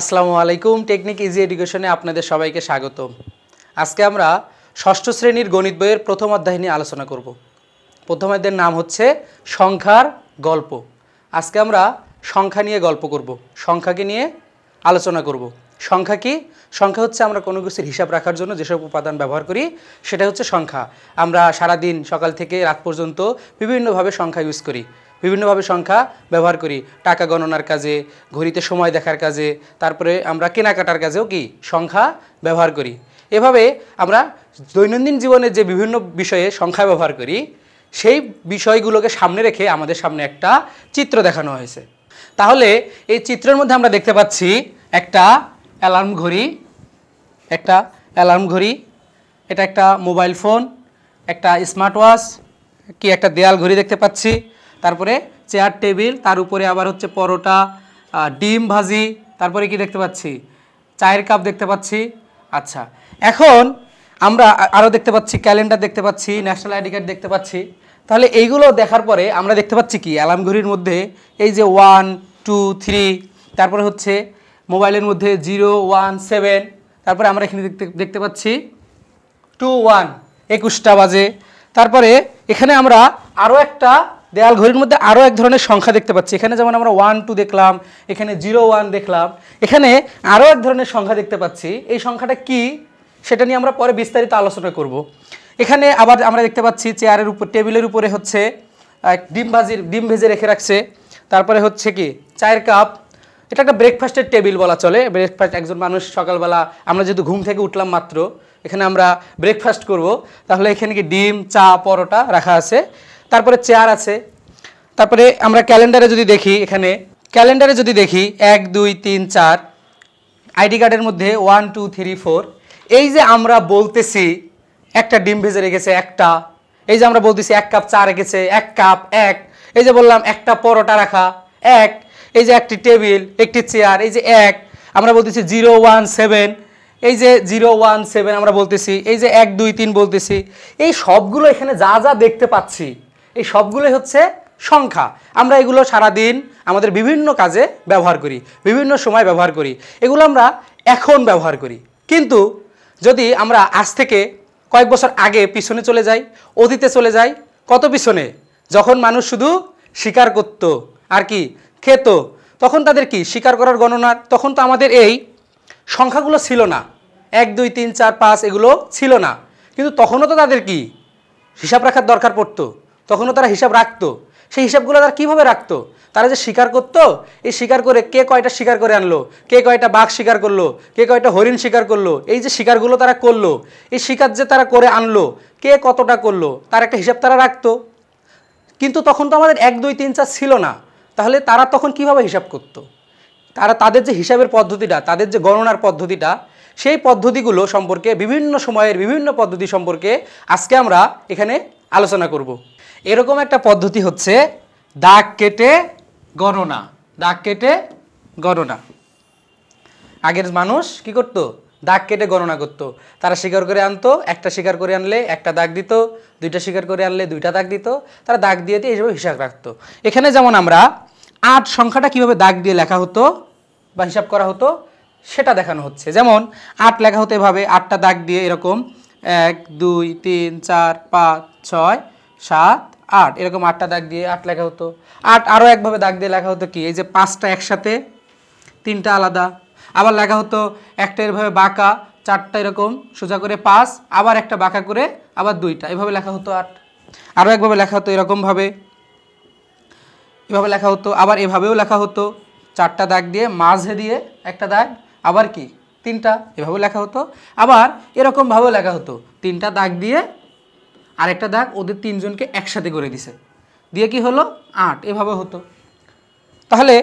আসসালামু আলাইকুম technique easy এডুকেশনে আপনাদের সবাইকে স্বাগত আজকে আমরা ষষ্ঠ শ্রেণীর গণিত বইয়ের প্রথম অধ্যায় নিয়ে আলোচনা করব প্রথম অধ্যায়ের নাম হচ্ছে সংখ্যার গল্প আজকে আমরা সংখ্যা নিয়ে গল্প করব সংখ্যাকে নিয়ে আলোচনা করব সংখ্যা কি সংখ্যা হচ্ছে আমরা কোনো কিছুর হিসাব রাখার জন্য যেসব উপাদান ব্যবহার করি সেটা হচ্ছে সংখ্যা আমরা সারাদিন সকাল থেকে রাত পর্যন্ত বিভিন্নভাবে সংখ্যা ইউজ করি বিভিন্নভাবে সংখ্যা ব্যবহার করি টাকা গণনার কাজে ঘড়িতে সময় দেখার কাজে তারপরে আমরা কেনাকাটার কাজেও কি সংখ্যা ব্যবহার করি এভাবে আমরা দৈনন্দিন জীবনে যে বিভিন্ন বিষয়ে সংখ্যা ব্যবহার করি সেই বিষয়গুলোকে সামনে রেখে আমাদের সামনে একটা চিত্র দেখানো হয়েছে তাহলে এই চিত্রের মধ্যে আমরা দেখতে পাচ্ছি একটা অ্যালার্ম ঘড়ি একটা অ্যালার্ম ঘড়ি এটা একটা মোবাইল ফোন একটা স্মার্ট ওয়াচ কি একটা দেয়াল ঘড়ি দেখতে পাচ্ছি তারপরে চেয়ার টেবিল তার উপরে আবার হচ্ছে পরোটা ডিম ভাজি তারপরে কি দেখতে পাচ্ছি চায়ের কাপ দেখতে পাচ্ছি আচ্ছা এখন আমরা আরও দেখতে পাচ্ছি ক্যালেন্ডার দেখতে পাচ্ছি ন্যাশনাল আইডি কার্ড দেখতে পাচ্ছি তাহলে এইগুলো দেখার পরে আমরা দেখতে পাচ্ছি কি ঘড়ির মধ্যে এই যে ওয়ান টু থ্রি তারপরে হচ্ছে মোবাইলের মধ্যে জিরো ওয়ান সেভেন তারপরে আমরা এখানে দেখতে দেখতে পাচ্ছি টু ওয়ান একুশটা বাজে তারপরে এখানে আমরা আরও একটা দেয়াল ঘড়ির মধ্যে আরও এক ধরনের সংখ্যা দেখতে পাচ্ছি এখানে যেমন আমরা ওয়ান টু দেখলাম এখানে জিরো ওয়ান দেখলাম এখানে আরও এক ধরনের সংখ্যা দেখতে পাচ্ছি এই সংখ্যাটা কি সেটা নিয়ে আমরা পরে বিস্তারিত আলোচনা করব এখানে আবার আমরা দেখতে পাচ্ছি চেয়ারের উপর টেবিলের উপরে হচ্ছে ডিম ভাজির ডিম ভেজে রেখে রাখছে তারপরে হচ্ছে কি চায়ের কাপ এটা একটা ব্রেকফাস্টের টেবিল বলা চলে ব্রেকফাস্ট একজন মানুষ সকালবেলা আমরা যেহেতু ঘুম থেকে উঠলাম মাত্র এখানে আমরা ব্রেকফাস্ট করব তাহলে এখানে কি ডিম চা পরোটা রাখা আছে তারপরে চেয়ার আছে তারপরে আমরা ক্যালেন্ডারে যদি দেখি এখানে ক্যালেন্ডারে যদি দেখি এক দুই তিন চার আইডি কার্ডের মধ্যে ওয়ান টু থ্রি ফোর এই যে আমরা বলতেছি একটা ডিম ভেজে রেখেছে একটা এই যে আমরা বলতেছি এক কাপ চা রেখেছে এক কাপ এক এই যে বললাম একটা পরোটা রাখা এক এই যে একটি টেবিল একটি চেয়ার এই যে এক আমরা বলতেছি জিরো ওয়ান সেভেন এই যে জিরো ওয়ান সেভেন আমরা বলতেছি এই যে এক দুই তিন বলতেছি এই সবগুলো এখানে যা যা দেখতে পাচ্ছি এই সবগুলোই হচ্ছে সংখ্যা আমরা এগুলো সারাদিন আমাদের বিভিন্ন কাজে ব্যবহার করি বিভিন্ন সময় ব্যবহার করি এগুলো আমরা এখন ব্যবহার করি কিন্তু যদি আমরা আজ থেকে কয়েক বছর আগে পিছনে চলে যাই অতীতে চলে যাই কত পিছনে যখন মানুষ শুধু শিকার করত আর কি খেত তখন তাদের কি শিকার করার গণনার তখন তো আমাদের এই সংখ্যাগুলো ছিল না এক দুই তিন চার পাঁচ এগুলো ছিল না কিন্তু তখনও তো তাদের কি হিসাব রাখার দরকার পড়তো তখনও তারা হিসাব রাখতো সেই হিসাবগুলো তারা কীভাবে রাখতো তারা যে শিকার করত এই শিকার করে কে কয়টা শিকার করে আনলো কে কয়টা বাঘ শিকার করলো কে কয়টা হরিণ শিকার করলো এই যে শিকারগুলো তারা করলো এই শিকার যে তারা করে আনলো কে কতটা করলো তার একটা হিসাব তারা রাখতো কিন্তু তখন তো আমাদের এক দুই তিন চার ছিল না তাহলে তারা তখন কিভাবে হিসাব করত। তারা তাদের যে হিসাবের পদ্ধতিটা তাদের যে গণনার পদ্ধতিটা সেই পদ্ধতিগুলো সম্পর্কে বিভিন্ন সময়ের বিভিন্ন পদ্ধতি সম্পর্কে আজকে আমরা এখানে আলোচনা করব এরকম একটা পদ্ধতি হচ্ছে দাগ কেটে গণনা দাগ কেটে গণনা আগের মানুষ কি করত দাগ কেটে গণনা করত তারা শিকার করে আনতো একটা শিকার করে আনলে একটা দাগ দিত দুইটা শিকার করে আনলে দুইটা দাগ দিত তারা দাগ দিয়ে দিয়ে এইসব হিসাব রাখতো এখানে যেমন আমরা আট সংখ্যাটা কিভাবে দাগ দিয়ে লেখা হতো বা হিসাব করা হতো সেটা দেখানো হচ্ছে যেমন আট লেখা হতে এভাবে আটটা দাগ দিয়ে এরকম এক দুই তিন চার পাঁচ ছয় সাত আট এরকম আটটা দাগ দিয়ে আট লেখা হতো আট আরও একভাবে দাগ দিয়ে লেখা হতো কি এই যে পাঁচটা একসাথে তিনটা আলাদা আবার লেখা হতো একটা এরভাবে বাঁকা চারটা এরকম সোজা করে পাঁচ আবার একটা বাঁকা করে আবার দুইটা এভাবে লেখা হতো আট আরও একভাবে লেখা হতো এরকমভাবে এভাবে লেখা হতো আবার এভাবেও লেখা হতো চারটা দাগ দিয়ে মাঝে দিয়ে একটা দাগ আবার কি তিনটা এভাবে লেখা হতো আবার এরকমভাবেও লেখা হতো তিনটা দাগ দিয়ে আর একটা দাগ ওদের তিনজনকে একসাথে করে দিছে দিয়ে কি হলো আট এভাবে হতো তাহলে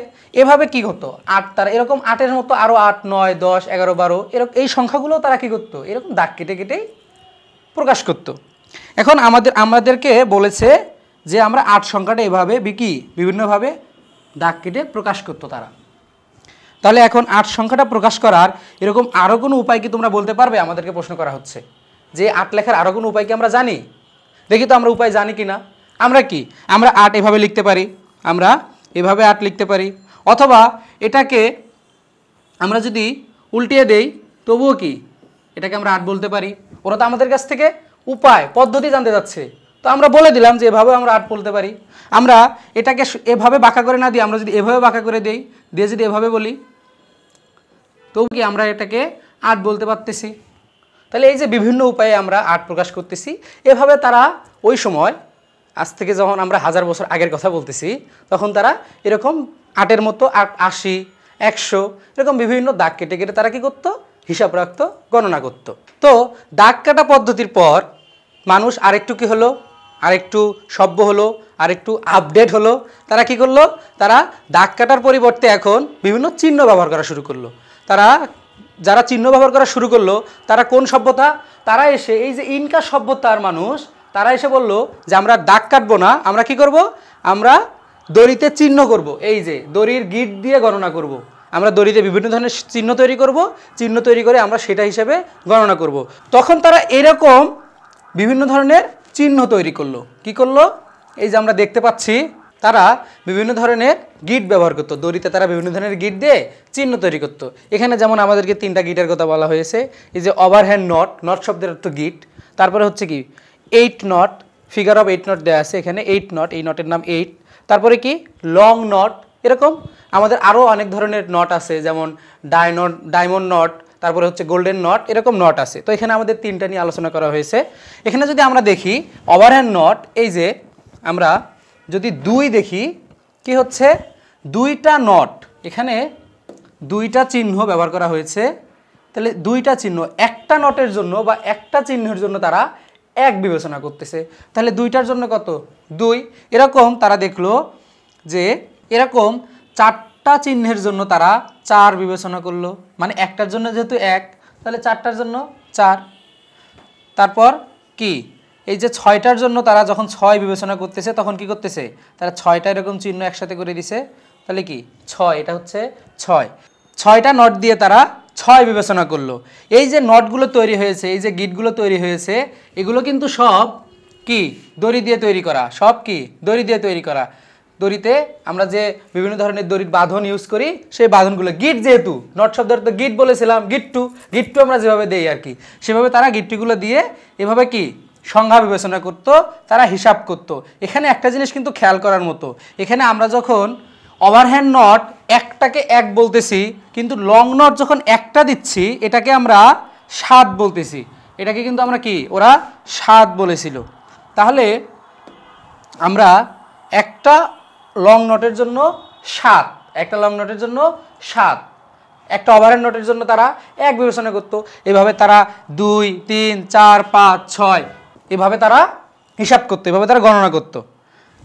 এভাবে কি হতো আট তারা এরকম আটের মতো আরও আট নয় দশ এগারো বারো এরকম এই সংখ্যাগুলো তারা কি করতো এরকম দাগ কেটে কেটেই প্রকাশ করত এখন আমাদের আমাদেরকে বলেছে যে আমরা আট সংখ্যাটা এভাবে বিকি বিভিন্নভাবে দাগ কেটে প্রকাশ করতো তারা তাহলে এখন আট সংখ্যাটা প্রকাশ করার এরকম আরও কোনো উপায় কি তোমরা বলতে পারবে আমাদেরকে প্রশ্ন করা হচ্ছে যে আট লেখার আরও কোনো উপায় কি আমরা জানি দেখি তো আমরা উপায় জানি কি না আমরা কি আমরা আট এভাবে লিখতে পারি আমরা এভাবে আট লিখতে পারি অথবা এটাকে আমরা যদি উল্টিয়ে দেই তবুও কি এটাকে আমরা আট বলতে পারি ওরা তো আমাদের কাছ থেকে উপায় পদ্ধতি জানতে যাচ্ছে তো আমরা বলে দিলাম যে এভাবে আমরা আট বলতে পারি আমরা এটাকে এভাবে বাঁকা করে না দিই আমরা যদি এভাবে বাঁকা করে দিই দিয়ে যদি এভাবে বলি তবু কি আমরা এটাকে আট বলতে পারতেছি তাহলে এই যে বিভিন্ন উপায়ে আমরা আর্ট প্রকাশ করতেছি এভাবে তারা ওই সময় আজ থেকে যখন আমরা হাজার বছর আগের কথা বলতেছি তখন তারা এরকম আটের মতো আট আশি একশো এরকম বিভিন্ন দাগ কেটে কেটে তারা কী করতো হিসাব রাখতো গণনা করত তো দাগ কাটা পদ্ধতির পর মানুষ আরেকটু কি হলো আরেকটু সভ্য হলো আরেকটু আপডেট হলো তারা কি করলো তারা দাগ কাটার পরিবর্তে এখন বিভিন্ন চিহ্ন ব্যবহার করা শুরু করলো তারা যারা চিহ্ন ব্যবহার করা শুরু করলো তারা কোন সভ্যতা তারা এসে এই যে ইনকা সভ্যতার মানুষ তারা এসে বলল যে আমরা দাগ কাটবো না আমরা কি করব আমরা দড়িতে চিহ্ন করব এই যে দড়ির গিট দিয়ে গণনা করব। আমরা দড়িতে বিভিন্ন ধরনের চিহ্ন তৈরি করব চিহ্ন তৈরি করে আমরা সেটা হিসেবে গণনা করব। তখন তারা এরকম বিভিন্ন ধরনের চিহ্ন তৈরি করলো কি করলো এই যে আমরা দেখতে পাচ্ছি তারা বিভিন্ন ধরনের গিট ব্যবহার করতো দড়িতে তারা বিভিন্ন ধরনের গিট দিয়ে চিহ্ন তৈরি করতো এখানে যেমন আমাদেরকে তিনটা গিটের কথা বলা হয়েছে এই যে ওভারহ্যান্ড নট নট শব্দের অর্থ গিট তারপরে হচ্ছে কি eight knot figure of eight knot দেওয়া আছে এখানে এইট নট এই নটের নাম এইট তারপরে কি লং নট এরকম আমাদের আরও অনেক ধরনের নট আছে যেমন ডায়নট ডায়মন্ড নট তারপরে হচ্ছে গোল্ডেন নট এরকম নট আছে তো এখানে আমাদের তিনটা নিয়ে আলোচনা করা হয়েছে এখানে যদি আমরা দেখি ওভারহ্যান্ড নট এই যে আমরা যদি দুই দেখি কি হচ্ছে দুইটা নট এখানে দুইটা চিহ্ন ব্যবহার করা হয়েছে তাহলে দুইটা চিহ্ন একটা নটের জন্য বা একটা চিহ্নের জন্য তারা এক বিবেচনা করতেছে তাহলে দুইটার জন্য কত দুই এরকম তারা দেখলো যে এরকম চারটা চিহ্নের জন্য তারা চার বিবেচনা করলো মানে একটার জন্য যেহেতু এক তাহলে চারটার জন্য চার তারপর কি এই যে ছয়টার জন্য তারা যখন ছয় বিবেচনা করতেছে তখন কি করতেছে তারা ছয়টা এরকম চিহ্ন একসাথে করে দিছে তাহলে কি ছয় এটা হচ্ছে ছয় ছয়টা নট দিয়ে তারা ছয় বিবেচনা করলো এই যে নটগুলো তৈরি হয়েছে এই যে গিটগুলো তৈরি হয়েছে এগুলো কিন্তু সব কি দড়ি দিয়ে তৈরি করা সব কি দড়ি দিয়ে তৈরি করা দড়িতে আমরা যে বিভিন্ন ধরনের দড়ির বাঁধন ইউজ করি সেই বাঁধনগুলো গিট যেহেতু নট শব্দের তো গিট বলেছিলাম গিট টু আমরা যেভাবে দেই আর কি সেভাবে তারা গিট্টিগুলো দিয়ে এভাবে কি সংজ্ঞা বিবেচনা করত তারা হিসাব করত এখানে একটা জিনিস কিন্তু খেয়াল করার মতো এখানে আমরা যখন ওভারহ্যান্ড নট একটাকে এক বলতেছি কিন্তু লং নট যখন একটা দিচ্ছি এটাকে আমরা সাত বলতেছি এটাকে কিন্তু আমরা কি ওরা সাত বলেছিল তাহলে আমরা একটা লং নটের জন্য সাত একটা লং নটের জন্য সাত একটা ওভারহ্যান্ড নটের জন্য তারা এক বিবেচনা করত এভাবে তারা দুই তিন চার পাঁচ ছয় এভাবে তারা হিসাব করতো এভাবে তারা গণনা করত।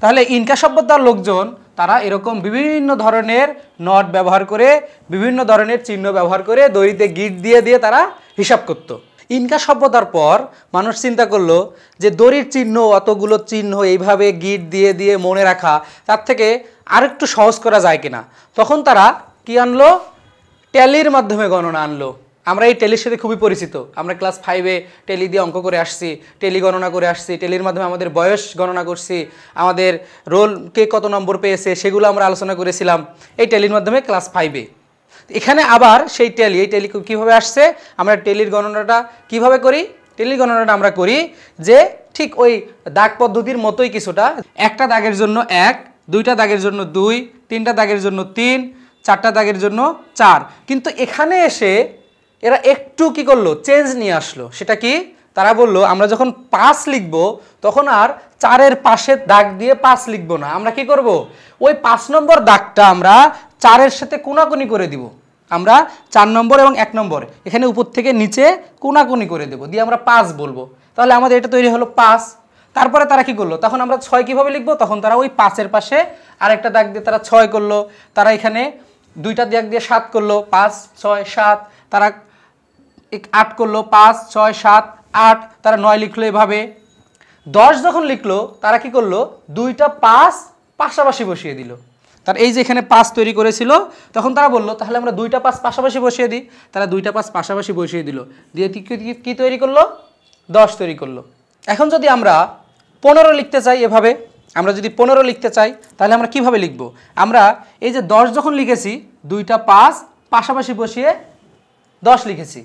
তাহলে ইনকা সভ্যতার লোকজন তারা এরকম বিভিন্ন ধরনের নট ব্যবহার করে বিভিন্ন ধরনের চিহ্ন ব্যবহার করে দড়িতে গিট দিয়ে দিয়ে তারা হিসাব করত। ইনকা সভ্যতার পর মানুষ চিন্তা করলো যে দড়ির চিহ্ন অতগুলো চিহ্ন এইভাবে গিট দিয়ে দিয়ে মনে রাখা তার থেকে আরেকটু সহজ করা যায় কিনা তখন তারা কি আনলো ট্যালির মাধ্যমে গণনা আনলো আমরা এই টেলির সাথে খুবই পরিচিত আমরা ক্লাস ফাইভে টেলি দিয়ে অঙ্ক করে আসছি টেলি গণনা করে আসছি টেলির মাধ্যমে আমাদের বয়স গণনা করছি আমাদের রোল কে কত নম্বর পেয়েছে সেগুলো আমরা আলোচনা করেছিলাম এই টেলির মাধ্যমে ক্লাস ফাইভে এখানে আবার সেই টেলি এই টেলি কীভাবে আসছে আমরা টেলির গণনাটা কিভাবে করি টেলি গণনাটা আমরা করি যে ঠিক ওই দাগ পদ্ধতির মতোই কিছুটা একটা দাগের জন্য এক দুইটা দাগের জন্য দুই তিনটা দাগের জন্য তিন চারটা দাগের জন্য চার কিন্তু এখানে এসে এরা একটু কি করলো চেঞ্জ নিয়ে আসলো সেটা কি তারা বলল আমরা যখন পাঁচ লিখব তখন আর চারের পাশে দাগ দিয়ে পাঁচ লিখব না আমরা কি করব ওই পাঁচ নম্বর দাগটা আমরা চারের সাথে কোনাকুনি করে দিব আমরা চার নম্বর এবং এক নম্বর এখানে উপর থেকে নিচে কোনাকুনি করে দেব দিয়ে আমরা পাঁচ বলবো তাহলে আমাদের এটা তৈরি হলো পাঁচ তারপরে তারা কি করলো তখন আমরা ছয় কীভাবে লিখবো তখন তারা ওই পাঁচের পাশে আরেকটা দাগ দিয়ে তারা ছয় করলো তারা এখানে দুইটা দাগ দিয়ে সাত করলো পাঁচ ছয় সাত তারা আট করলো পাঁচ ছয় সাত আট তারা নয় লিখলো এভাবে দশ যখন লিখলো তারা কি করলো দুইটা পাঁচ পাশাপাশি বসিয়ে দিল তার এই যে এখানে পাঁচ তৈরি করেছিল তখন তারা বলল তাহলে আমরা দুইটা পাঁচ পাশাপাশি বসিয়ে দিই তারা দুইটা পাঁচ পাশাপাশি বসিয়ে দিল দিয়ে কি তৈরি করলো দশ তৈরি করলো এখন যদি আমরা পনেরো লিখতে চাই এভাবে আমরা যদি পনেরো লিখতে চাই তাহলে আমরা কিভাবে লিখব আমরা এই যে দশ যখন লিখেছি দুইটা পাঁচ পাশাপাশি বসিয়ে দশ লিখেছি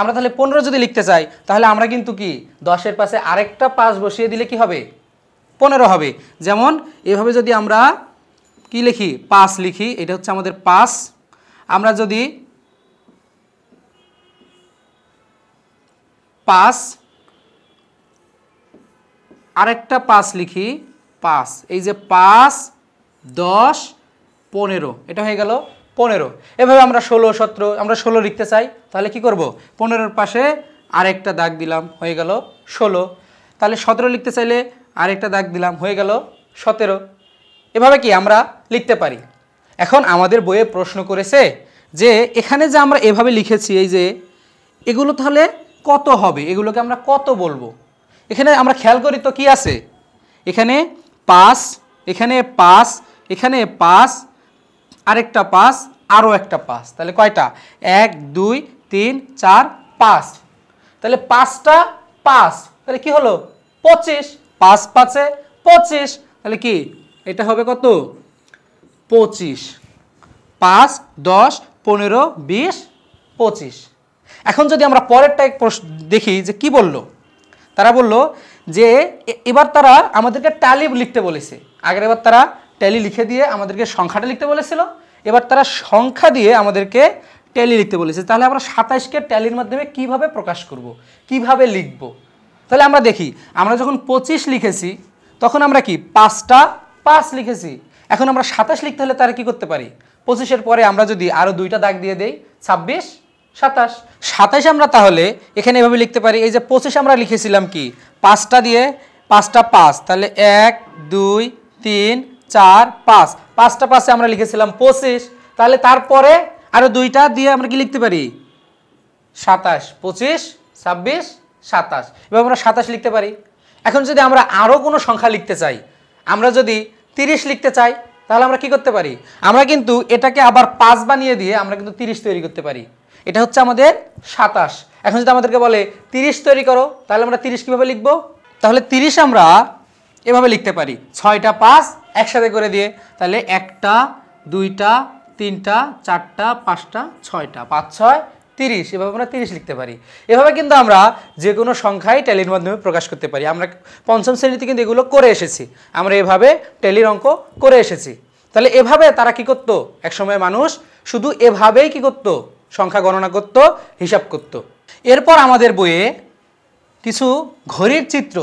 আমরা তাহলে পনেরো যদি লিখতে চাই তাহলে আমরা কিন্তু কি দশের পাশে আরেকটা পাঁচ বসিয়ে দিলে কি হবে পনেরো হবে যেমন এভাবে যদি আমরা কি লিখি পাঁচ লিখি এটা হচ্ছে আমাদের পাঁচ আমরা যদি পাঁচ আরেকটা পাঁচ লিখি পাঁচ এই যে পাঁচ দশ পনেরো এটা হয়ে গেল পনেরো এভাবে আমরা ষোলো সতেরো আমরা ষোলো লিখতে চাই তাহলে কি করব পনেরোর পাশে আরেকটা দাগ দিলাম হয়ে গেল ষোলো তাহলে সতেরো লিখতে চাইলে আরেকটা দাগ দিলাম হয়ে গেল সতেরো এভাবে কি আমরা লিখতে পারি এখন আমাদের বইয়ে প্রশ্ন করেছে যে এখানে যে আমরা এভাবে লিখেছি এই যে এগুলো তাহলে কত হবে এগুলোকে আমরা কত বলবো এখানে আমরা খেয়াল করি তো কি আছে এখানে পাঁচ এখানে পাঁচ এখানে পাঁচ আরেকটা পাঁচ আরও একটা পাঁচ তাহলে কয়টা এক দুই তিন চার পাঁচ তাহলে পাঁচটা পাঁচ তাহলে কি হলো পঁচিশ পাঁচ পাঁচে পঁচিশ তাহলে কি এটা হবে কত পঁচিশ পাঁচ দশ পনেরো বিশ পঁচিশ এখন যদি আমরা পরেরটা প্রশ্ন দেখি যে কি বলল তারা বলল যে এবার তারা আমাদেরকে টালিব লিখতে বলেছে আগের এবার তারা ট্যালি লিখে দিয়ে আমাদেরকে সংখ্যাটা লিখতে বলেছিল এবার তারা সংখ্যা দিয়ে আমাদেরকে ট্যালি লিখতে বলেছে তাহলে আমরা সাতাশকে ট্যালির মাধ্যমে কিভাবে প্রকাশ করব। কিভাবে লিখব তাহলে আমরা দেখি আমরা যখন পঁচিশ লিখেছি তখন আমরা কি পাঁচটা পাঁচ লিখেছি এখন আমরা সাতাশ লিখতে হলে তারা কি করতে পারি পঁচিশের পরে আমরা যদি আরও দুইটা দাগ দিয়ে দেই ছাব্বিশ সাতাশ সাতাশ আমরা তাহলে এখানে এভাবে লিখতে পারি এই যে পঁচিশ আমরা লিখেছিলাম কি পাঁচটা দিয়ে পাঁচটা পাঁচ তাহলে এক দুই তিন চার পাঁচ পাঁচটা পাশে আমরা লিখেছিলাম পঁচিশ তাহলে তারপরে আরও দুইটা দিয়ে আমরা কি লিখতে পারি সাতাশ পঁচিশ ছাব্বিশ সাতাশ এবার আমরা সাতাশ লিখতে পারি এখন যদি আমরা আরও কোনো সংখ্যা লিখতে চাই আমরা যদি তিরিশ লিখতে চাই তাহলে আমরা কি করতে পারি আমরা কিন্তু এটাকে আবার পাঁচ বানিয়ে দিয়ে আমরা কিন্তু তিরিশ তৈরি করতে পারি এটা হচ্ছে আমাদের সাতাশ এখন যদি আমাদেরকে বলে তিরিশ তৈরি করো তাহলে আমরা তিরিশ কীভাবে লিখবো তাহলে তিরিশ আমরা এভাবে লিখতে পারি ছয়টা পাঁচ একসাথে করে দিয়ে তাহলে একটা দুইটা তিনটা চারটা পাঁচটা ছয়টা পাঁচ ছয় তিরিশ এভাবে আমরা তিরিশ লিখতে পারি এভাবে কিন্তু আমরা যে কোনো সংখ্যাই ট্যালির মাধ্যমে প্রকাশ করতে পারি আমরা পঞ্চম শ্রেণীতে কিন্তু এগুলো করে এসেছি আমরা এভাবে ট্যালির অঙ্ক করে এসেছি তাহলে এভাবে তারা কি করত একসময় মানুষ শুধু এভাবেই কি করত সংখ্যা গণনা করত হিসাব করত এরপর আমাদের বইয়ে কিছু ঘড়ির চিত্র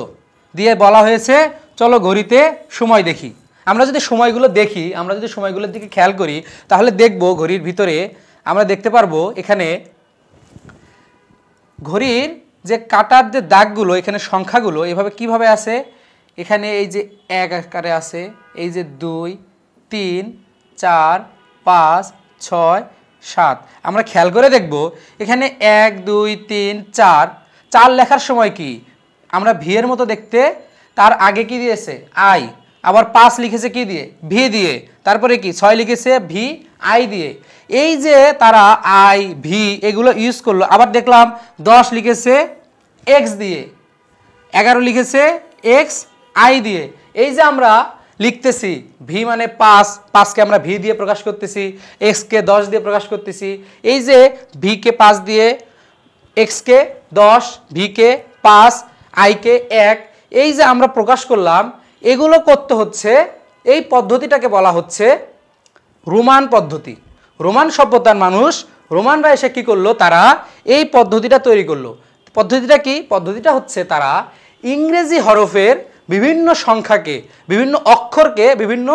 দিয়ে বলা হয়েছে চলো ঘড়িতে সময় দেখি আমরা যদি সময়গুলো দেখি আমরা যদি সময়গুলোর দিকে খেয়াল করি তাহলে দেখব ঘড়ির ভিতরে আমরা দেখতে পারবো এখানে ঘড়ির যে কাটার যে দাগগুলো এখানে সংখ্যাগুলো এভাবে কিভাবে আছে এখানে এই যে এক আকারে আছে এই যে দুই তিন চার পাঁচ ছয় সাত আমরা খেয়াল করে দেখব এখানে এক দুই তিন চার চার লেখার সময় কি আমরা ভিয়ের মতো দেখতে তার আগে কি দিয়েছে আই আবার পাঁচ লিখেছে কি দিয়ে ভি দিয়ে তারপরে কি ছয় লিখেছে ভি আই দিয়ে এই যে তারা আই ভি এগুলো ইউজ করলো আবার দেখলাম দশ লিখেছে এক্স দিয়ে এগারো লিখেছে এক্স আই দিয়ে এই যে আমরা লিখতেছি ভি মানে পাঁচ পাঁচকে আমরা ভি দিয়ে প্রকাশ করতেছি এক্সকে দশ দিয়ে প্রকাশ করতেছি এই যে ভিকে পাঁচ দিয়ে এক্সকে দশ ভিকে পাঁচ আইকে এক এই যে আমরা প্রকাশ করলাম এগুলো করতে হচ্ছে এই পদ্ধতিটাকে বলা হচ্ছে রোমান পদ্ধতি রোমান সভ্যতার মানুষ রোমানরা এসে কী করলো তারা এই পদ্ধতিটা তৈরি করলো পদ্ধতিটা কি পদ্ধতিটা হচ্ছে তারা ইংরেজি হরফের বিভিন্ন সংখ্যাকে বিভিন্ন অক্ষরকে বিভিন্ন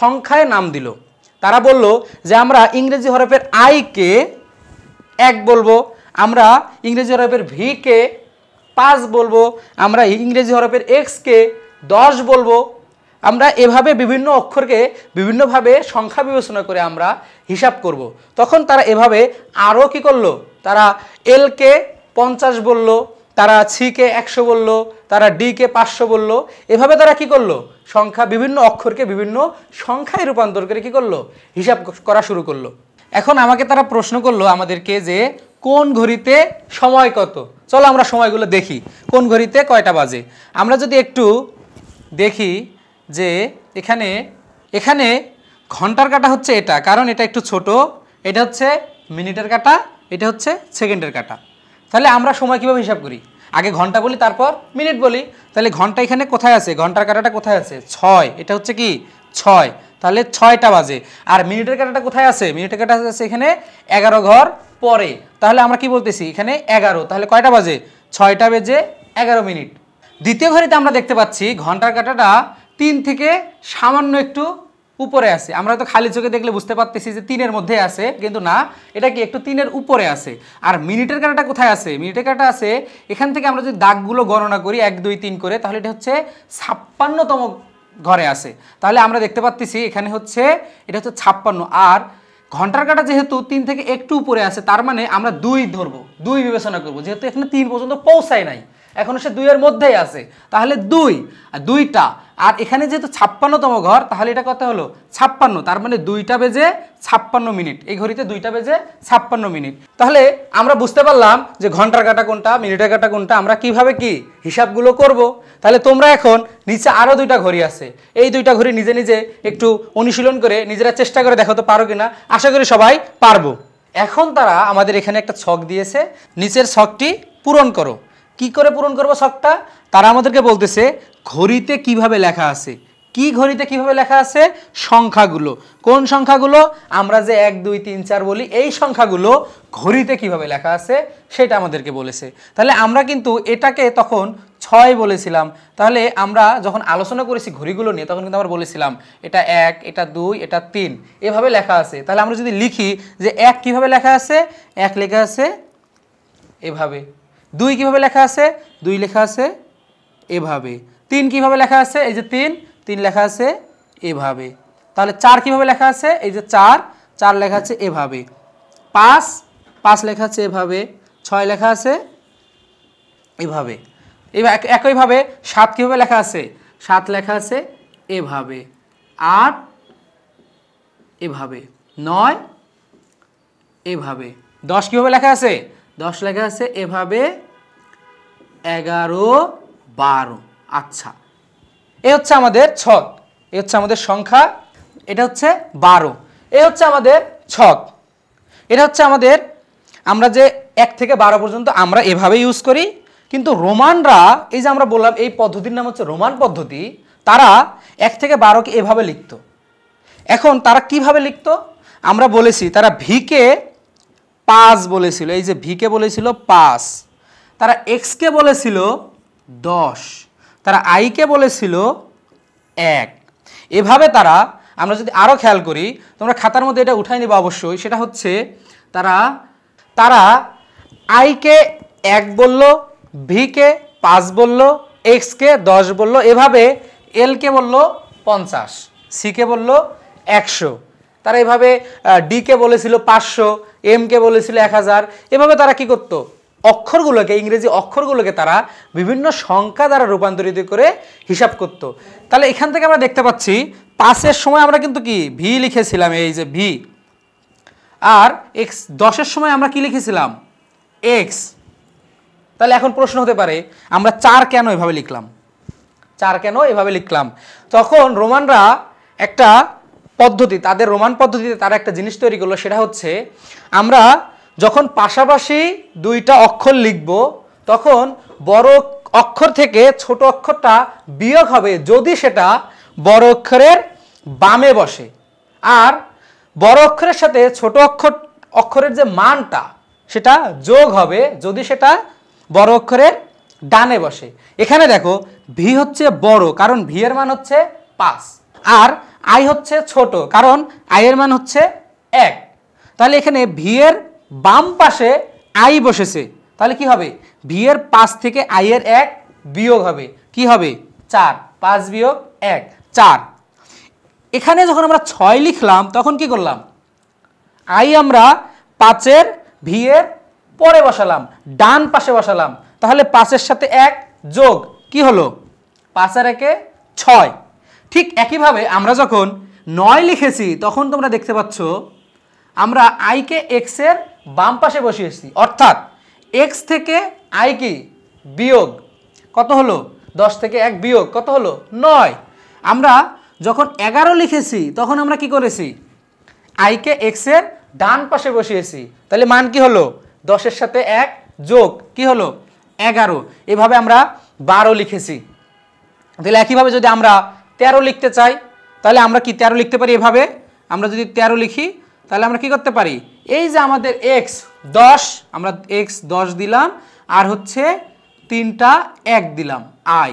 সংখ্যায় নাম দিল তারা বলল যে আমরা ইংরেজি হরফের আইকে এক বলবো আমরা ইংরেজি হরফের ভিকে পাঁচ বলবো আমরা ইংরেজি হরফের এক্সকে দশ বলবো আমরা এভাবে বিভিন্ন অক্ষরকে বিভিন্নভাবে সংখ্যা বিবেচনা করে আমরা হিসাব করব। তখন তারা এভাবে আরও কি করলো তারা এলকে পঞ্চাশ বলল তারা সিকে একশো বলল তারা ডিকে পাঁচশো বলল এভাবে তারা কি করলো সংখ্যা বিভিন্ন অক্ষরকে বিভিন্ন সংখ্যায় রূপান্তর করে কি করলো হিসাব করা শুরু করলো এখন আমাকে তারা প্রশ্ন করলো আমাদেরকে যে কোন ঘড়িতে সময় কত চলো আমরা সময়গুলো দেখি কোন ঘড়িতে কয়টা বাজে আমরা যদি একটু দেখি যে এখানে এখানে ঘন্টার কাটা হচ্ছে এটা কারণ এটা একটু ছোট এটা হচ্ছে মিনিটের কাটা এটা হচ্ছে সেকেন্ডের কাটা তাহলে আমরা সময় কীভাবে হিসাব করি আগে ঘন্টা বলি তারপর মিনিট বলি তাহলে ঘন্টা এখানে কোথায় আছে ঘন্টার কাটাটা কোথায় আছে ছয় এটা হচ্ছে কি ছয় তাহলে ছয়টা বাজে আর মিনিটের কাটাটা কোথায় আছে মিনিটের কাটা আছে এখানে এগারো ঘর পরে তাহলে আমরা কি বলতেছি এখানে এগারো তাহলে কয়টা বাজে ছয়টা বেজে এগারো মিনিট দ্বিতীয় ঘড়িতে আমরা দেখতে পাচ্ছি ঘন্টার কাটাটা তিন থেকে সামান্য একটু উপরে আছে আমরা তো খালি চোখে দেখলে বুঝতে পারতেছি যে তিনের মধ্যে আছে কিন্তু না এটা কি একটু তিনের উপরে আছে আর মিনিটের কাটাটা কোথায় আছে মিনিটের কাটা আছে এখান থেকে আমরা যদি দাগগুলো গণনা করি এক দুই তিন করে তাহলে এটা হচ্ছে ছাপ্পান্নতম ঘরে আছে তাহলে আমরা দেখতে পাচ্ছি এখানে হচ্ছে এটা হচ্ছে ছাপ্পান্ন আর ঘন্টার কাটা যেহেতু তিন থেকে একটু উপরে আছে তার মানে আমরা দুই ধরবো দুই বিবেচনা করব যেহেতু এখানে তিন পর্যন্ত পৌঁছায় নাই এখন সে দুইয়ের মধ্যেই আছে তাহলে দুই দুইটা আর এখানে যেহেতু ছাপ্পান্নতম ঘর তাহলে এটা কত হলো ছাপ্পান্ন তার মানে দুইটা বেজে ছাপ্পান্ন মিনিট এই ঘড়িতে দুইটা বেজে ছাপ্পান্ন মিনিট তাহলে আমরা বুঝতে পারলাম যে ঘন্টার কাটা কোনটা মিনিটের কাটা কোনটা আমরা কিভাবে কি হিসাবগুলো করব। তাহলে তোমরা এখন নিচে আরও দুইটা ঘড়ি আছে এই দুইটা ঘড়ি নিজে নিজে একটু অনুশীলন করে নিজেরা চেষ্টা করে দেখাতে পারো পারো কিনা আশা করি সবাই পারবো এখন তারা আমাদের এখানে একটা ছক দিয়েছে নিচের ছকটি পূরণ করো কি করে পূরণ করব শখটা তারা আমাদেরকে বলতেছে ঘড়িতে কিভাবে লেখা আছে কি ঘড়িতে কিভাবে লেখা আছে সংখ্যাগুলো কোন সংখ্যাগুলো আমরা যে এক দুই তিন চার বলি এই সংখ্যাগুলো ঘড়িতে কিভাবে লেখা আছে সেটা আমাদেরকে বলেছে তাহলে আমরা কিন্তু এটাকে তখন ছয় বলেছিলাম তাহলে আমরা যখন আলোচনা করেছি ঘড়িগুলো নিয়ে তখন কিন্তু আমরা বলেছিলাম এটা এক এটা দুই এটা তিন এভাবে লেখা আছে তাহলে আমরা যদি লিখি যে এক কিভাবে লেখা আছে এক লেখা আছে এভাবে দুই কীভাবে লেখা আছে দুই লেখা আছে এভাবে তিন কীভাবে লেখা আছে এই যে তিন তিন লেখা আছে এভাবে তাহলে চার কীভাবে লেখা আছে এই যে চার চার লেখা আছে এভাবে পাঁচ পাঁচ লেখা আছে এভাবে ছয় লেখা আছে এভাবে একইভাবে সাত কীভাবে লেখা আছে সাত লেখা আছে এভাবে আট এভাবে নয় এভাবে দশ কীভাবে লেখা আছে দশ লেখা আছে এভাবে এগারো বারো আচ্ছা এ হচ্ছে আমাদের ছক এ হচ্ছে আমাদের সংখ্যা এটা হচ্ছে বারো এ হচ্ছে আমাদের ছক এটা হচ্ছে আমাদের আমরা যে এক থেকে বারো পর্যন্ত আমরা এভাবে ইউজ করি কিন্তু রোমানরা এই যে আমরা বললাম এই পদ্ধতির নাম হচ্ছে রোমান পদ্ধতি তারা এক থেকে বারোকে এভাবে লিখত এখন তারা কিভাবে লিখত আমরা বলেছি তারা ভিকে পাঁচ বলেছিল এই যে ভিকে বলেছিল পাস তারা এক্সকে বলেছিল দশ তারা আইকে বলেছিল এক এভাবে তারা আমরা যদি আরও খেয়াল করি তোমরা খাতার মধ্যে এটা উঠাই নেবো অবশ্যই সেটা হচ্ছে তারা তারা আইকে এক বলল ভিকে পাঁচ বলল এক্সকে দশ বলল এভাবে এলকে বলল পঞ্চাশ সিকে বলল একশো তারা এভাবে ডিকে বলেছিল পাঁচশো এমকে বলেছিল এক হাজার এভাবে তারা কি করতো অক্ষরগুলোকে ইংরেজি অক্ষরগুলোকে তারা বিভিন্ন সংখ্যা দ্বারা রূপান্তরিত করে হিসাব করত। তাহলে এখান থেকে আমরা দেখতে পাচ্ছি পাঁচের সময় আমরা কিন্তু কি ভি লিখেছিলাম এই যে ভি আর এক্স দশের সময় আমরা কি লিখেছিলাম এক্স তাহলে এখন প্রশ্ন হতে পারে আমরা চার কেন এভাবে লিখলাম চার কেন এভাবে লিখলাম তখন রোমানরা একটা পদ্ধতি তাদের রোমান পদ্ধতিতে তারা একটা জিনিস তৈরি করলো সেটা হচ্ছে আমরা যখন পাশাপাশি দুইটা অক্ষর লিখব তখন বড় অক্ষর থেকে ছোট অক্ষরটা বিয়োগ হবে যদি সেটা বড় অক্ষরের বামে বসে আর বড় অক্ষরের সাথে ছোট অক্ষর অক্ষরের যে মানটা সেটা যোগ হবে যদি সেটা বড় অক্ষরের ডানে বসে এখানে দেখো ভি হচ্ছে বড় কারণ ভি এর মান হচ্ছে পাঁচ আর আই হচ্ছে ছোট কারণ আই এর মান হচ্ছে এক তাহলে এখানে ভি এর বাম পাশে আই বসেছে তাহলে কি হবে ভি এর পাঁচ থেকে আই এর এক বিয়োগ হবে কি হবে চার পাঁচ বিয়োগ এক চার এখানে যখন আমরা ছয় লিখলাম তখন কি করলাম আই আমরা পাঁচের ভি এর পরে বসালাম ডান পাশে বসালাম তাহলে পাঁচের সাথে এক যোগ কি হলো পাঁচের একে ছয় ঠিক একইভাবে আমরা যখন নয় লিখেছি তখন তোমরা দেখতে পাচ্ছ আমরা আইকে এক্সের বাম পাশে বসিয়েছি অর্থাৎ এক্স থেকে আই কি বিয়োগ কত হলো দশ থেকে এক বিয়োগ কত হলো নয় আমরা যখন এগারো লিখেছি তখন আমরা কি করেছি আইকে এক্সের ডান পাশে বসিয়েছি তাহলে মান কি হলো দশের সাথে এক যোগ কি হলো এগারো এভাবে আমরা বারো লিখেছি তাহলে একইভাবে যদি আমরা তেরো লিখতে চাই তাহলে আমরা কি তেরো লিখতে পারি এভাবে আমরা যদি তেরো লিখি তাহলে আমরা কি করতে পারি এই যে আমাদের এক্স দশ আমরা এক্স দশ দিলাম আর হচ্ছে তিনটা এক দিলাম আই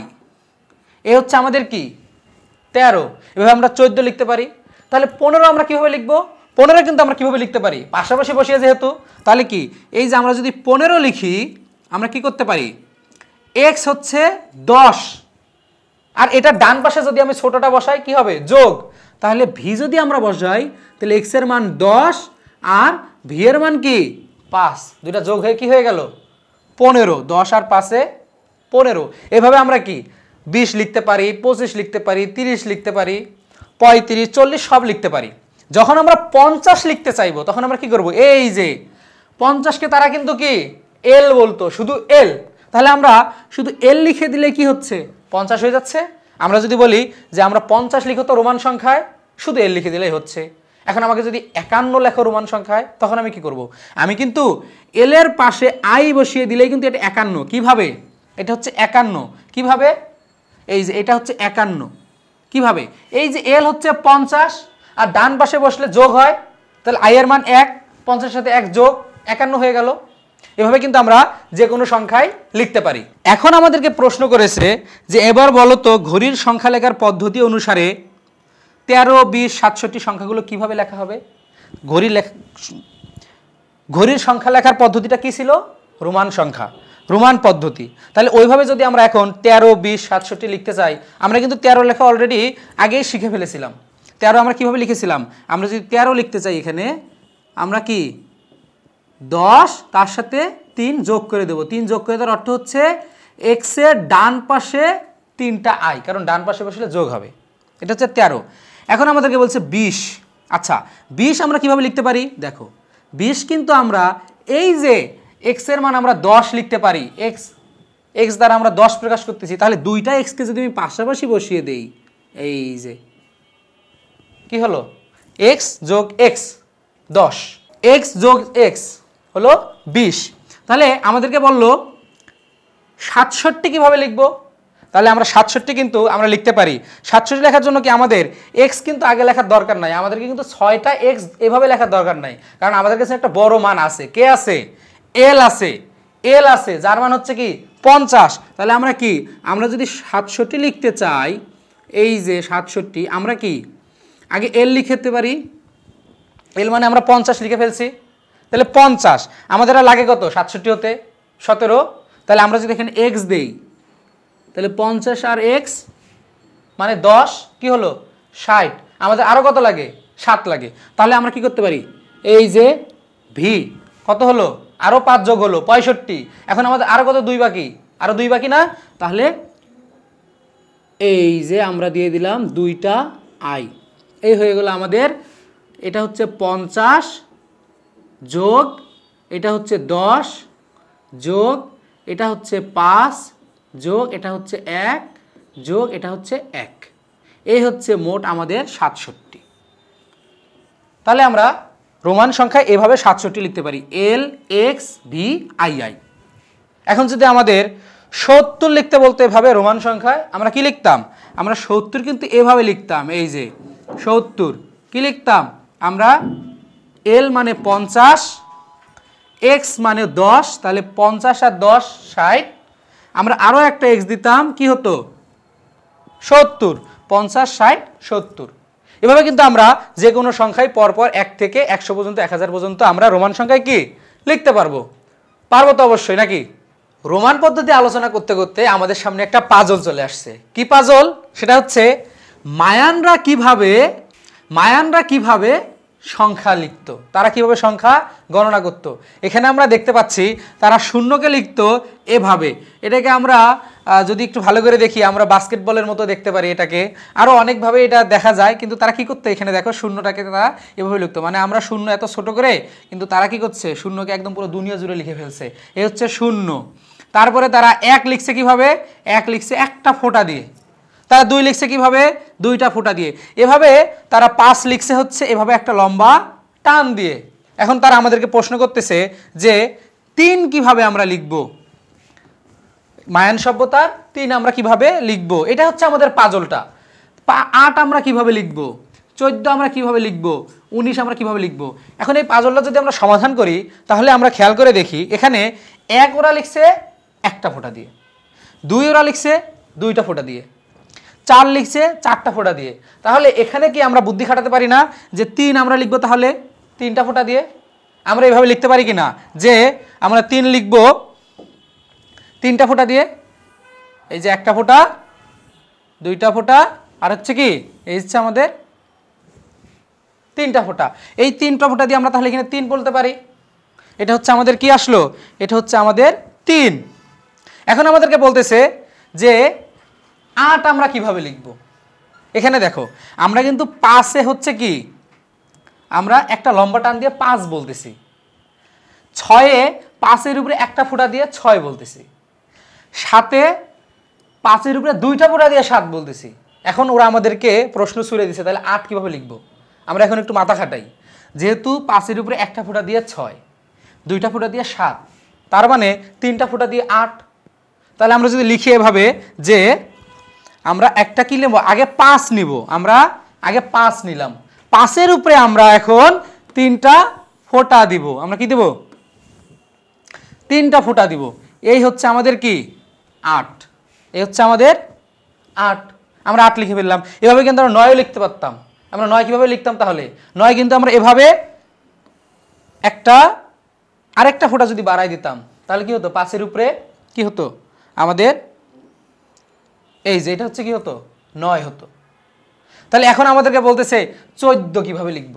এ হচ্ছে আমাদের কি তেরো এভাবে আমরা চোদ্দ লিখতে পারি তাহলে পনেরো আমরা কীভাবে লিখবো পনেরো কিন্তু আমরা কীভাবে লিখতে পারি পাশাপাশি বসিয়ে যেহেতু তাহলে কি এই যে আমরা যদি পনেরো লিখি আমরা কি করতে পারি এক্স হচ্ছে দশ আর এটা ডান পাশে যদি আমি ছোটটা বসাই কি হবে যোগ তাহলে ভি যদি আমরা বসাই তাহলে এক্সের মান দশ আর ভি এর মান কি পাঁচ দুইটা যোগ হয়ে কি হয়ে গেল পনেরো দশ আর পাঁচে পনেরো এভাবে আমরা কি বিশ লিখতে পারি পঁচিশ লিখতে পারি তিরিশ লিখতে পারি পঁয়ত্রিশ চল্লিশ সব লিখতে পারি যখন আমরা পঞ্চাশ লিখতে চাইব তখন আমরা কি করব এই যে পঞ্চাশকে তারা কিন্তু কি এল বলতো শুধু এল তাহলে আমরা শুধু এল লিখে দিলে কি হচ্ছে পঞ্চাশ হয়ে যাচ্ছে আমরা যদি বলি যে আমরা পঞ্চাশ লিখো তো রোমান সংখ্যায় শুধু এল লিখে দিলেই হচ্ছে এখন আমাকে যদি একান্ন লেখা রোমান সংখ্যায় তখন আমি কি করব। আমি কিন্তু এলের পাশে আই বসিয়ে দিলেই কিন্তু এটা একান্ন কিভাবে এটা হচ্ছে একান্ন কিভাবে এই যে এটা হচ্ছে একান্ন কিভাবে এই যে এল হচ্ছে পঞ্চাশ আর ডান পাশে বসলে যোগ হয় তাহলে আইয়ের মান এক পঞ্চাশের সাথে এক যোগ একান্ন হয়ে গেল এভাবে কিন্তু আমরা যে কোনো সংখ্যায় লিখতে পারি এখন আমাদেরকে প্রশ্ন করেছে যে এবার বলো তো ঘড়ির সংখ্যা লেখার পদ্ধতি অনুসারে তেরো বিশ সাতষট্টি সংখ্যাগুলো কিভাবে লেখা হবে ঘড়ির লেখা ঘড়ির সংখ্যা লেখার পদ্ধতিটা কি ছিল রোমান সংখ্যা রোমান পদ্ধতি তাহলে ওইভাবে যদি আমরা এখন তেরো বিশ সাতষট্টি লিখতে চাই আমরা কিন্তু তেরো লেখা অলরেডি আগেই শিখে ফেলেছিলাম তেরো আমরা কিভাবে লিখেছিলাম আমরা যদি তেরো লিখতে চাই এখানে আমরা কি দশ তার সাথে তিন যোগ করে দেব তিন যোগ করে দেওয়ার অর্থ হচ্ছে এক্সের ডান পাশে তিনটা আই কারণ ডান পাশে বসলে যোগ হবে এটা হচ্ছে তেরো এখন আমাদেরকে বলছে বিষ আচ্ছা বিষ আমরা কিভাবে লিখতে পারি দেখো বিষ কিন্তু আমরা এই যে এক্সের মান আমরা দশ লিখতে পারি এক্স এক্স দ্বারা আমরা দশ প্রকাশ করতেছি তাহলে দুইটা এক্সকে যদি আমি পাশাপাশি বসিয়ে দেই এই যে কি হলো এক্স যোগ এক্স দশ এক্স যোগ এক্স হলো বিশ তাহলে আমাদেরকে বললো সাতষট্টি কীভাবে লিখবো তাহলে আমরা সাতষট্টি কিন্তু আমরা লিখতে পারি সাতষট্টি লেখার জন্য কি আমাদের এক্স কিন্তু আগে লেখার দরকার নাই আমাদেরকে কিন্তু ছয়টা এক্স এভাবে লেখার দরকার নাই কারণ আমাদের কাছে একটা বড় মান আছে কে আছে এল আছে এল আছে যার মান হচ্ছে কি পঞ্চাশ তাহলে আমরা কি আমরা যদি সাতষট্টি লিখতে চাই এই যে সাতষট্টি আমরা কি আগে এল লিখতে পারি এল মানে আমরা পঞ্চাশ লিখে ফেলছি তাহলে পঞ্চাশ আমাদের লাগে কত সাতষট্টি হতে সতেরো তাহলে আমরা যদি এখানে এক্স দিই তাহলে পঞ্চাশ আর এক্স মানে দশ কি হলো ষাট আমাদের আরও কত লাগে সাত লাগে তাহলে আমরা কি করতে পারি এই যে ভি কত হলো আরও পাঁচ যোগ হলো পঁয়ষট্টি এখন আমাদের আরও কত দুই বাকি আরও দুই বাকি না তাহলে এই যে আমরা দিয়ে দিলাম দুইটা আই এই হয়ে গেল আমাদের এটা হচ্ছে পঞ্চাশ যোগ এটা হচ্ছে দশ যোগ এটা হচ্ছে পাঁচ যোগ এটা হচ্ছে এক যোগ এটা হচ্ছে এক এই হচ্ছে মোট আমাদের সাতষট্টি তাহলে আমরা রোমান সংখ্যা এভাবে সাতষট্টি লিখতে পারি L X V I I এখন যদি আমাদের সত্তর লিখতে বলতে এভাবে রোমান সংখ্যায় আমরা কি লিখতাম আমরা সত্তর কিন্তু এভাবে লিখতাম এই যে সত্তর কি লিখতাম আমরা এল মানে পঞ্চাশ এক্স মানে দশ তাহলে পঞ্চাশ আর দশ ষাট আমরা আরও একটা এক্স দিতাম কি হতো সত্তর পঞ্চাশ ষাট সত্তর এভাবে কিন্তু আমরা যে কোনো সংখ্যায় পরপর এক থেকে একশো পর্যন্ত এক হাজার পর্যন্ত আমরা রোমান সংখ্যায় কি লিখতে পারবো পারবো তো অবশ্যই নাকি রোমান পদ্ধতি আলোচনা করতে করতে আমাদের সামনে একটা পাজল চলে আসছে কি পাজল সেটা হচ্ছে মায়ানরা কিভাবে মায়ানরা কিভাবে সংখ্যা লিখত তারা কিভাবে সংখ্যা গণনা করত। এখানে আমরা দেখতে পাচ্ছি তারা শূন্যকে লিখত এভাবে এটাকে আমরা যদি একটু ভালো করে দেখি আমরা বাস্কেটবলের মতো দেখতে পারি এটাকে আরও অনেকভাবে এটা দেখা যায় কিন্তু তারা কি করতে এখানে দেখো শূন্যটাকে তারা এভাবে লিখতো মানে আমরা শূন্য এত ছোট করে কিন্তু তারা কি করছে শূন্যকে একদম পুরো দুনিয়া জুড়ে লিখে ফেলছে এ হচ্ছে শূন্য তারপরে তারা এক লিখছে কিভাবে এক লিখছে একটা ফোঁটা দিয়ে তারা দুই লিখছে কিভাবে দুইটা ফুটা দিয়ে এভাবে তারা পাস লিখছে হচ্ছে এভাবে একটা লম্বা টান দিয়ে এখন তারা আমাদেরকে প্রশ্ন করতেছে যে তিন কিভাবে আমরা লিখব মায়ান সভ্যতার তিন আমরা কিভাবে লিখব এটা হচ্ছে আমাদের পাজলটা আট আমরা কিভাবে লিখব চোদ্দ আমরা কিভাবে লিখব উনিশ আমরা কিভাবে লিখব এখন এই পাজলটা যদি আমরা সমাধান করি তাহলে আমরা খেয়াল করে দেখি এখানে এক ওরা লিখছে একটা ফোঁটা দিয়ে দুই ওরা লিখছে দুইটা ফোঁটা দিয়ে চার লিখছে চারটা ফোঁটা দিয়ে তাহলে এখানে কি আমরা বুদ্ধি খাটাতে পারি না যে তিন আমরা লিখবো তাহলে তিনটা ফোঁটা দিয়ে আমরা এভাবে লিখতে পারি কি না যে আমরা তিন লিখব তিনটা ফোঁটা দিয়ে এই যে একটা ফোঁটা দুইটা ফোঁটা আর হচ্ছে কি এই হচ্ছে আমাদের তিনটা ফোঁটা এই তিনটা ফোঁটা দিয়ে আমরা তাহলে এখানে তিন বলতে পারি এটা হচ্ছে আমাদের কি আসলো এটা হচ্ছে আমাদের তিন এখন আমাদেরকে বলতেছে যে আট আমরা কিভাবে লিখব এখানে দেখো আমরা কিন্তু পাঁচে হচ্ছে কি আমরা একটা লম্বা টান দিয়ে পাঁচ বলতেছি ছয়ে পাঁচের উপরে একটা ফুটা দিয়ে ছয় বলতেছি সাতে পাঁচের উপরে দুইটা ফোঁটা দিয়ে সাত বলতেছি এখন ওরা আমাদেরকে প্রশ্ন ছুড়ে দিছে তাহলে আট কীভাবে লিখব আমরা এখন একটু মাথা খাটাই যেহেতু পাঁচের উপরে একটা ফোঁটা দিয়ে ছয় দুইটা ফুটা দিয়ে সাত তার মানে তিনটা ফুটা দিয়ে আট তাহলে আমরা যদি লিখি এভাবে যে আমরা একটা কি নেব আগে পাঁচ নিব আমরা আগে পাঁচ নিলাম পাঁচের উপরে আমরা এখন তিনটা ফোঁটা দিব আমরা কি দেব তিনটা ফোঁটা দিব এই হচ্ছে আমাদের কি আট এই হচ্ছে আমাদের আট আমরা আট লিখে ফেললাম এভাবে কিন্তু আমরা নয়ও লিখতে পারতাম আমরা নয় কীভাবে লিখতাম তাহলে নয় কিন্তু আমরা এভাবে একটা আরেকটা ফোঁটা যদি বাড়াই দিতাম তাহলে কি হতো পাঁচের উপরে কি হতো আমাদের এই যে এটা হচ্ছে কি হতো নয় হতো তাহলে এখন আমাদেরকে বলতেছে চোদ্দ কিভাবে লিখব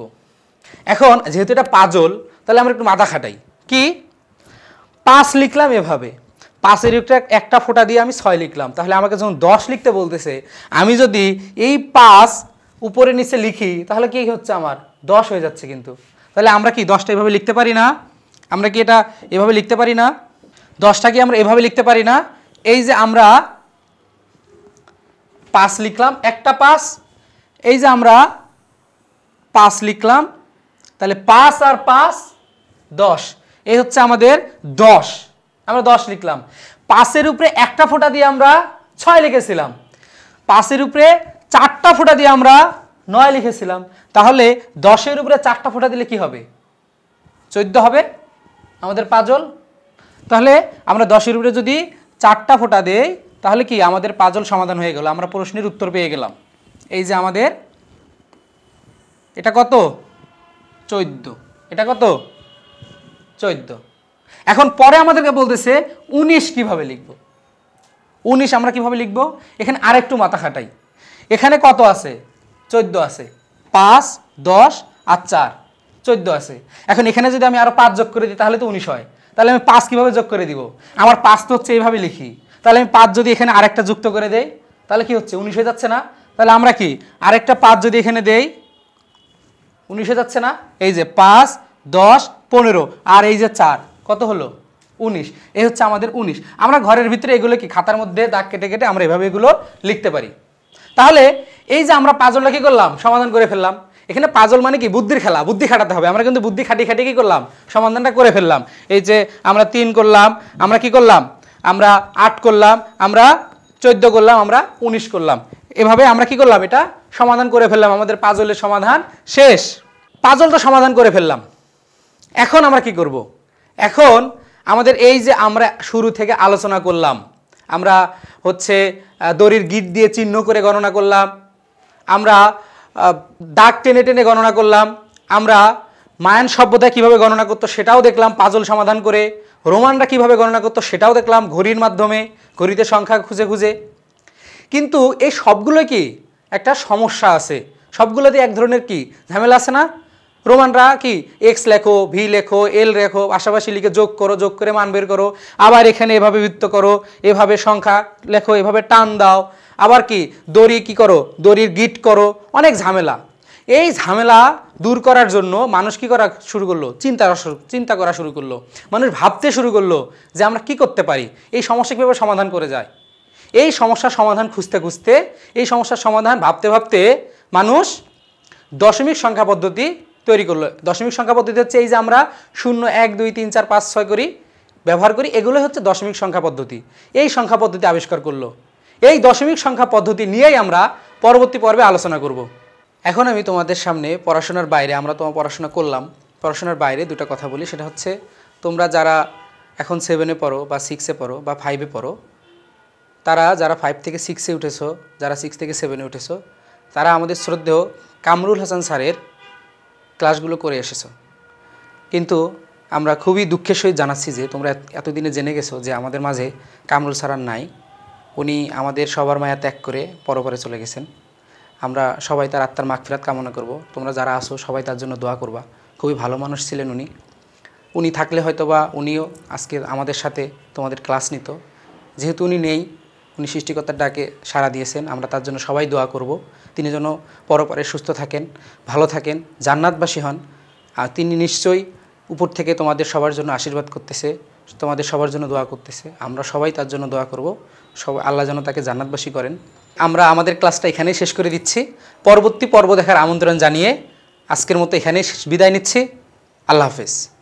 এখন যেহেতু এটা পাজল তাহলে আমরা একটু মাথা খাটাই কি পাঁচ লিখলাম এভাবে পাঁচের একটা একটা ফোঁটা দিয়ে আমি ছয় লিখলাম তাহলে আমাকে যখন দশ লিখতে বলতেছে আমি যদি এই পাঁচ উপরে নিচে লিখি তাহলে কি হচ্ছে আমার দশ হয়ে যাচ্ছে কিন্তু তাহলে আমরা কি দশটা এভাবে লিখতে পারি না আমরা কি এটা এভাবে লিখতে পারি না দশটা কি আমরা এভাবে লিখতে পারি না এই যে আমরা পাস লিখলাম একটা পাস এই যে আমরা পাস লিখলাম তাহলে পাস আর পাস দশ এই হচ্ছে আমাদের দশ আমরা দশ লিখলাম পাসের উপরে একটা ফোঁটা দিয়ে আমরা ছয় লিখেছিলাম পাসের উপরে চারটা ফোঁটা দিয়ে আমরা নয় লিখেছিলাম তাহলে দশের উপরে চারটা ফোঁটা দিলে কি হবে চোদ্দ হবে আমাদের পাজল তাহলে আমরা দশের উপরে যদি চারটা ফোঁটা দেই তাহলে কি আমাদের পাজল সমাধান হয়ে গেল আমরা প্রশ্নের উত্তর পেয়ে গেলাম এই যে আমাদের এটা কত চৈদ্দ এটা কত চৈদ্দ এখন পরে আমাদেরকে বলতেছে উনিশ কিভাবে লিখব উনিশ আমরা কিভাবে লিখব এখানে আরেকটু মাথা খাটাই এখানে কত আছে চোদ্দ আছে পাঁচ দশ আর চার চোদ্দ আছে এখন এখানে যদি আমি আরও পাঁচ যোগ করে দিই তাহলে তো উনিশ হয় তাহলে আমি পাঁচ কীভাবে যোগ করে দিব আমার পাঁচ তো হচ্ছে এইভাবে লিখি তাহলে আমি পাঁচ যদি এখানে আরেকটা যুক্ত করে দেই তাহলে কি হচ্ছে উনিশ হয়ে যাচ্ছে না তাহলে আমরা কি আরেকটা পাঁচ যদি এখানে দেই উনিশ হয়ে যাচ্ছে না এই যে পাঁচ দশ পনেরো আর এই যে চার কত হলো উনিশ এই হচ্ছে আমাদের উনিশ আমরা ঘরের ভিতরে এগুলো কি খাতার মধ্যে দাগ কেটে কেটে আমরা এভাবে এগুলো লিখতে পারি তাহলে এই যে আমরা পাজলটা কী করলাম সমাধান করে ফেললাম এখানে পাজল মানে কি বুদ্ধির খেলা বুদ্ধি খাটাতে হবে আমরা কিন্তু বুদ্ধি খাটি খাটি কী করলাম সমাধানটা করে ফেললাম এই যে আমরা তিন করলাম আমরা কি করলাম আমরা আট করলাম আমরা চোদ্দো করলাম আমরা উনিশ করলাম এভাবে আমরা কি করলাম এটা সমাধান করে ফেললাম আমাদের পাজলের সমাধান শেষ পাজল তো সমাধান করে ফেললাম এখন আমরা কি করব। এখন আমাদের এই যে আমরা শুরু থেকে আলোচনা করলাম আমরা হচ্ছে দড়ির গিট দিয়ে চিহ্ন করে গণনা করলাম আমরা দাগ টেনে টেনে গণনা করলাম আমরা মায়ান সভ্যতা কিভাবে গণনা করতো সেটাও দেখলাম পাজল সমাধান করে রোমানরা কিভাবে গণনা করতো সেটাও দেখলাম ঘড়ির মাধ্যমে ঘড়িতে সংখ্যা খুঁজে খুঁজে কিন্তু এই সবগুলো কি একটা সমস্যা আছে সবগুলোতে এক ধরনের কি ঝামেলা আছে না রোমানরা কি এক্স লেখো ভি লেখো এল লেখো পাশাপাশি লিখে যোগ করো যোগ করে মান বের করো আবার এখানে এভাবে বৃত্ত করো এভাবে সংখ্যা লেখো এভাবে টান দাও আবার কি দড়ি কি করো দড়ির গিট করো অনেক ঝামেলা এই ঝামেলা দূর করার জন্য মানুষ কী করা শুরু করলো চিন্তা চিন্তা করা শুরু করলো মানুষ ভাবতে শুরু করলো যে আমরা কি করতে পারি এই সমস্যা কীভাবে সমাধান করে যায় এই সমস্যার সমাধান খুঁজতে খুঁজতে এই সমস্যার সমাধান ভাবতে ভাবতে মানুষ দশমিক সংখ্যা পদ্ধতি তৈরি করলো দশমিক সংখ্যা পদ্ধতি হচ্ছে এই যে আমরা শূন্য এক দুই তিন চার পাঁচ ছয় করি ব্যবহার করি এগুলো হচ্ছে দশমিক সংখ্যা পদ্ধতি এই সংখ্যা পদ্ধতি আবিষ্কার করলো এই দশমিক সংখ্যা পদ্ধতি নিয়েই আমরা পরবর্তী পর্বে আলোচনা করব এখন আমি তোমাদের সামনে পড়াশোনার বাইরে আমরা তোমার পড়াশোনা করলাম পড়াশোনার বাইরে দুটা কথা বলি সেটা হচ্ছে তোমরা যারা এখন সেভেনে পড়ো বা সিক্সে পড়ো বা ফাইভে পড়ো তারা যারা ফাইভ থেকে সিক্সে উঠেছো যারা সিক্স থেকে সেভেনে উঠেছো তারা আমাদের শ্রদ্ধেয় কামরুল হাসান স্যারের ক্লাসগুলো করে এসেছো কিন্তু আমরা খুবই দুঃখের সহিত জানাচ্ছি যে তোমরা এতদিনে জেনে গেছো যে আমাদের মাঝে কামরুল স্যার নাই উনি আমাদের সবার মায়া ত্যাগ করে পরপরে চলে গেছেন আমরা সবাই তার আত্মার মাগফিরাত কামনা করব তোমরা যারা আসো সবাই তার জন্য দোয়া করবা খুবই ভালো মানুষ ছিলেন উনি উনি থাকলে হয়তো বা উনিও আজকে আমাদের সাথে তোমাদের ক্লাস নিত যেহেতু উনি নেই উনি সৃষ্টিকর্তার ডাকে সাড়া দিয়েছেন আমরা তার জন্য সবাই দোয়া করব তিনি যেন পরপরে সুস্থ থাকেন ভালো থাকেন জান্নাতবাসী হন আর তিনি নিশ্চয়ই উপর থেকে তোমাদের সবার জন্য আশীর্বাদ করতেছে তোমাদের সবার জন্য দোয়া করতেছে আমরা সবাই তার জন্য দোয়া করব সব আল্লাহ যেন তাকে জান্নাতবাসী করেন আমরা আমাদের ক্লাসটা এখানেই শেষ করে দিচ্ছি পরবর্তী পর্ব দেখার আমন্ত্রণ জানিয়ে আজকের মতো এখানেই বিদায় নিচ্ছি আল্লাহ হাফেজ